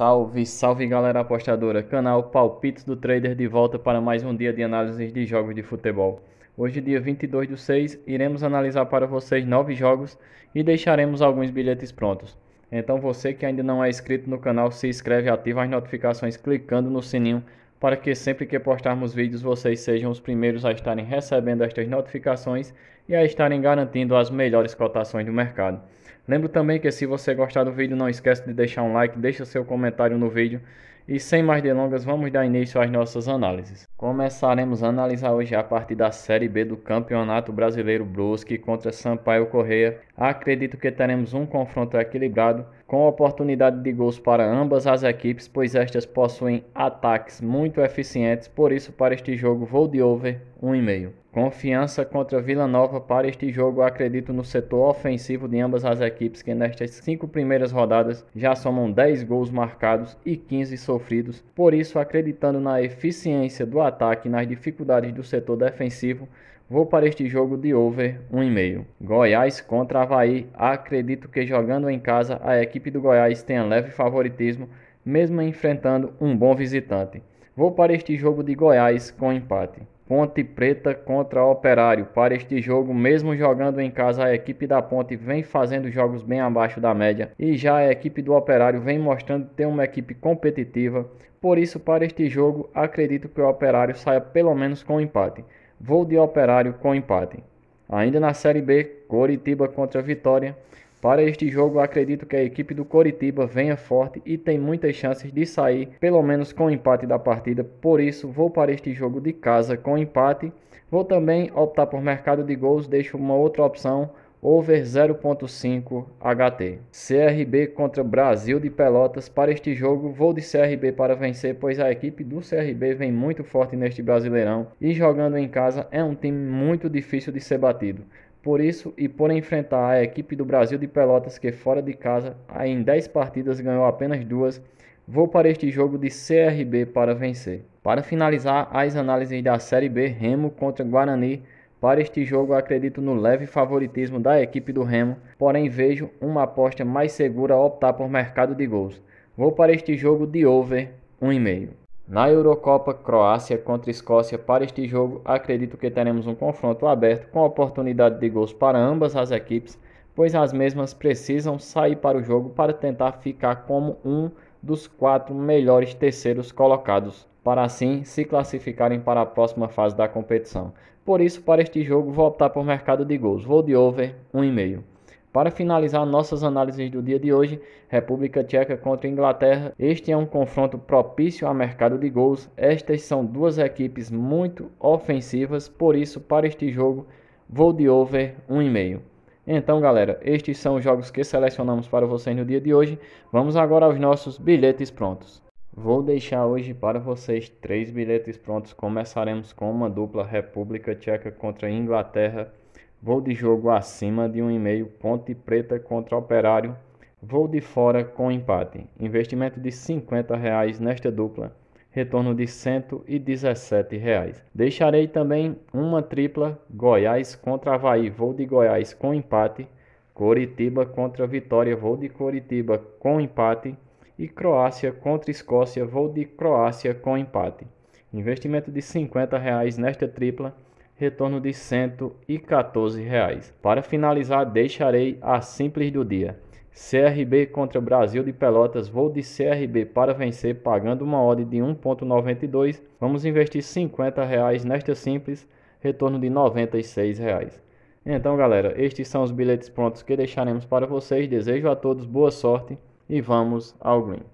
Salve, salve galera apostadora, canal Palpites do Trader de volta para mais um dia de análises de jogos de futebol. Hoje, dia 22 do 6, iremos analisar para vocês nove jogos e deixaremos alguns bilhetes prontos. Então você que ainda não é inscrito no canal, se inscreve e ativa as notificações clicando no sininho para que sempre que postarmos vídeos vocês sejam os primeiros a estarem recebendo estas notificações e a estarem garantindo as melhores cotações do mercado. Lembro também que se você gostar do vídeo, não esquece de deixar um like, deixa seu comentário no vídeo e sem mais delongas, vamos dar início às nossas análises. Começaremos a analisar hoje a partir da Série B do Campeonato Brasileiro Brusque contra Sampaio Correia. Acredito que teremos um confronto equilibrado com oportunidade de gols para ambas as equipes, pois estas possuem ataques muito eficientes, por isso para este jogo vou de over 1,5. Confiança contra Vila Nova para este jogo, acredito no setor ofensivo de ambas as equipes que nestas cinco primeiras rodadas já somam 10 gols marcados e 15 sofridos. Por isso, acreditando na eficiência do ataque e nas dificuldades do setor defensivo, Vou para este jogo de over 1,5. Goiás contra Havaí. Acredito que jogando em casa a equipe do Goiás tenha leve favoritismo, mesmo enfrentando um bom visitante. Vou para este jogo de Goiás com empate. Ponte Preta contra Operário. Para este jogo, mesmo jogando em casa, a equipe da Ponte vem fazendo jogos bem abaixo da média e já a equipe do Operário vem mostrando ter uma equipe competitiva. Por isso, para este jogo, acredito que o Operário saia pelo menos com empate. Vou de Operário com empate. Ainda na Série B, Coritiba contra Vitória. Para este jogo, acredito que a equipe do Coritiba venha forte e tem muitas chances de sair, pelo menos com empate da partida. Por isso, vou para este jogo de casa com empate. Vou também optar por mercado de gols, deixo uma outra opção, over 0.5 HT. CRB contra Brasil de Pelotas. Para este jogo, vou de CRB para vencer, pois a equipe do CRB vem muito forte neste Brasileirão e jogando em casa é um time muito difícil de ser batido. Por isso e por enfrentar a equipe do Brasil de Pelotas que fora de casa em 10 partidas ganhou apenas duas, vou para este jogo de CRB para vencer. Para finalizar as análises da Série B, Remo contra Guarani para este jogo, acredito no leve favoritismo da equipe do Remo, porém vejo uma aposta mais segura optar por mercado de gols. Vou para este jogo de over 1,5. Na Eurocopa, Croácia contra Escócia. Para este jogo, acredito que teremos um confronto aberto com oportunidade de gols para ambas as equipes, pois as mesmas precisam sair para o jogo para tentar ficar como um dos quatro melhores terceiros colocados para assim se classificarem para a próxima fase da competição. Por isso, para este jogo, vou optar por mercado de gols. Vou de over 1,5. Para finalizar nossas análises do dia de hoje, República Tcheca contra Inglaterra. Este é um confronto propício a mercado de gols. Estas são duas equipes muito ofensivas, por isso, para este jogo, vou de over 1,5. Então, galera, estes são os jogos que selecionamos para vocês no dia de hoje. Vamos agora aos nossos bilhetes prontos. Vou deixar hoje para vocês três bilhetes prontos. Começaremos com uma dupla República Tcheca contra Inglaterra. Vou de jogo acima de 1,5. Ponte Preta contra Operário. Vou de fora com empate. Investimento de R$ 50 reais nesta dupla. Retorno de R$ 117. Reais. Deixarei também uma tripla Goiás contra Havaí. Vou de Goiás com empate. Coritiba contra Vitória. Vou de Coritiba com empate e Croácia contra Escócia. Vou de Croácia com empate. Investimento de R$ 50 reais nesta tripla, retorno de R$ 114. Reais. Para finalizar, deixarei a simples do dia. CRB contra Brasil de Pelotas, vou de CRB para vencer, pagando uma odd de 1.92. Vamos investir R$ 50 reais nesta simples, retorno de R$ 96. Reais. Então, galera, estes são os bilhetes prontos que deixaremos para vocês. Desejo a todos boa sorte e vamos ao green.